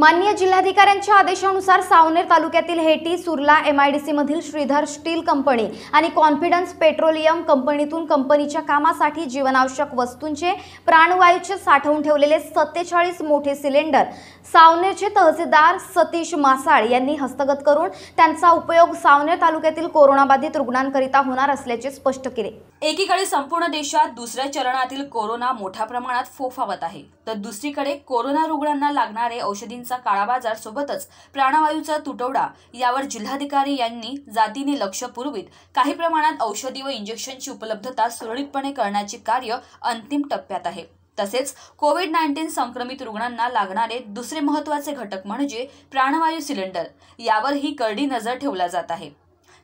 मान्य जिल्हाधिकाऱ्यांच्या आदेशानुसार सावनेर तालुक्यातील Heti Surla M I D सीमधील श्रीधर स्टील कंपनी आणि कॉन्फिडन्स पेट्रोलियम कंपनीतून कंपनीच्या कामासाठी जीवनावश्यक वस्तूंचे प्राणवायूचे साठवून ठेवलेले सत्तेचाळीस मोठे सिलेंडर सावनेरचे तहसीलदार सतीश मासाळ यांनी हस्तगत करून त्यांचा उपयोग सावनेर तालुक्यातील कोरोनाबाधित रुग्णांकरिता होणार असल्याचे स्पष्ट केले एकीकडे संपूर्ण देशात दुसऱ्या चरणातील कोरोना मोठ्या प्रमाणात फोफावत आहे तर दुसरीकडे कोरोना रुग्णांना लागणारे औषधी काळा बाजार सोबतच प्राणवायूचा तुटवडा यावर जिल्हाधिकारी यांनी जातीने लक्ष पुरवीत काही प्रमाणात औषधी व इंजेक्शनची उपलब्धता सुरळीतपणे करण्याचे कार्य अंतिम टप्प्यात आहे तसेच कोविड नाईन्टीन संक्रमित रुग्णांना लागणारे दुसरे महत्त्वाचे घटक म्हणजे प्राणवायू सिलेंडर यावरही करडी नजर ठेवला जात आहे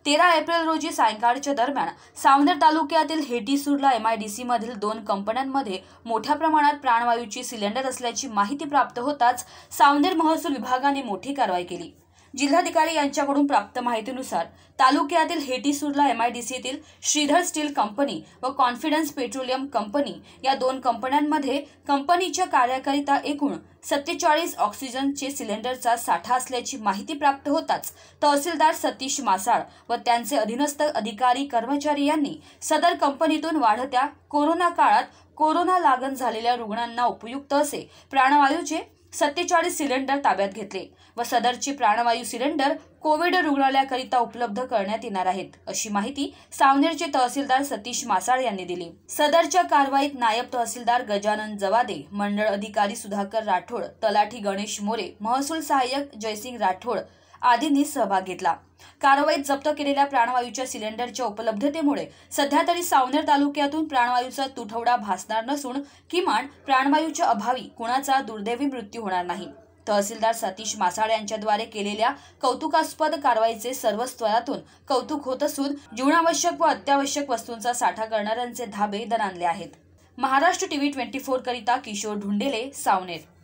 तेरा एप्रिल रोजी सायंकाळच्या दरम्यान सावनेर तालुक्यातील हेटीसूरला एमआयडीसी मधील दोन कंपन्यांमध्ये मोठ्या प्रमाणात प्राणवायूची सिलेंडर असल्याची माहिती प्राप्त होताच सावनेर महसूल विभागाने मोठी कारवाई केली जिल्हाधिकारी यांच्याकडून प्राप्त माहितीनुसार तालुक्यातील हेटीसूरला एम आय डी सीतील श्रीधर स्टील कंपनी व कॉन्फिडन्स पेट्रोलियम कंपनी या दोन कंपन्यांमध्ये कंपनीच्या कार्याकरिता एकूण सत्तेचाळीस ऑक्सिजनचे सिलेंडरचा साठा असल्याची माहिती प्राप्त होताच तहसीलदार सतीश मासाळ व त्यांचे अधीनस्थ अधिकारी कर्मचारी यांनी सदर कंपनीतून वाढत्या कोरोना काळात कोरोना लागण झालेल्या रुग्णांना उपयुक्त असे प्राणवायूचे सत्तेचाळीस सिलेंडर ताब्यात घेतले व सदरची प्राणवायू सिलेंडर कोविड रुग्णालयाकरिता उपलब्ध करण्यात येणार आहेत अशी माहिती सावनेरचे तहसीलदार सतीश मासाळ यांनी दिली सदरच्या कारवाईत नायब तहसीलदार गजानन जवादे मंडळ अधिकारी सुधाकर राठोड तलाठी गणेश मोरे महसूल सहाय्यक जयसिंग राठोड आदींनी सहभाग घेतला कारवाईत जप्त केलेल्या प्राणवायूच्या सिलेंडरच्या उपलब्धतेमुळे सध्या तरी सावनेर तालुक्यातून प्राणवायूचा तुटवडा भासणार नसून किमान प्राणवायूच्या अभावी कुणाचा दुर्दैवी मृत्यू होणार नाही तहसीलदार सतीश मासाळ यांच्याद्वारे केलेल्या कौतुकास्पद कारवाईचे सर्व स्तरातून कौतुक होत असून जीवनावश्यक व अत्यावश्यक वस्तूंचा साठा करणाऱ्यांचे धाबे दणानले आहेत महाराष्ट्र टीव्ही ट्वेंटी फोर करिता किशोर ढुंडेले सावनेर